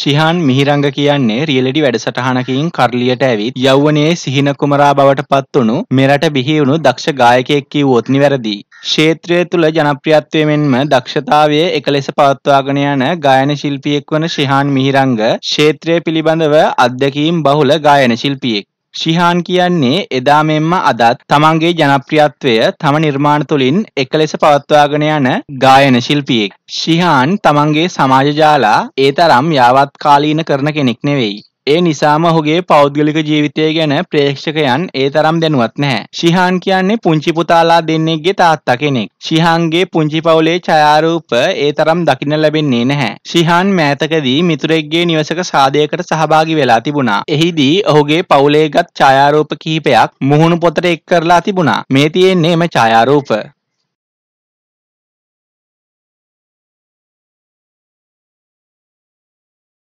ශිහාන් මිහිරංග කියන්නේ රියලඩි වැඩසටහනකින් කරලියට ඇවිත් යෞවනයේ සිහින කුමරා බවට පත්වුණු මෙරට බිහිවුණු දක්ෂ ගායකයෙක් කිව්වොත් නිවැරදි. ක්ෂේත්‍රය තුළ ජනප්‍රියත්වය මෙන්ම දක්ෂතාවය එක ලෙස පවත්වාගෙන යන ගායන ශිල්පියෙක් වන ශිහාන් මිහිරංග ක්ෂේත්‍රය පිළිබඳව අත්දැකීම් බහුල ගායන ශිල්පියෙක්. ශිහාන් කියන්නේ එදා මෙන්ම අදත් තමන්ගේ ජනප්‍රියත්වය තම නිර්මාණ තුළින් එක ලෙස පවත්වාගෙන යන ගායන ශිල්පියෙක්. ශිහාන් තමන්ගේ සමාජ ජාලා ඒ තරම් යාවත්කාලීන කරන කෙනෙක් නෙවෙයි. ඒ නිසාම ඔහුගේ පෞද්ගලික ජීවිතය ගැන ප්‍රේක්ෂකයන් ඒ තරම් දැනුවත් නැහැ. ශිහාන් කියන්නේ පුංචි පුතාලා දෙන්නෙක්ගේ තාත්තා කෙනෙක්. ශිහාන්ගේ පුංචි පවුලේ ඡායාරූප ඒ තරම් දකින්න ලැබෙන්නේ නැහැ. ශිහාන් මෑතකදී මිතුරෙක්ගේ නිවසක සාදයකට සහභාගී වෙලා තිබුණා. එහිදී ඔහුගේ පවුලේ ගත් ඡායාරූප කිහිපයක් මුහුණු පොතට එක් කරලා තිබුණා. මේ තියෙන්නේ එම ඡායාරූප.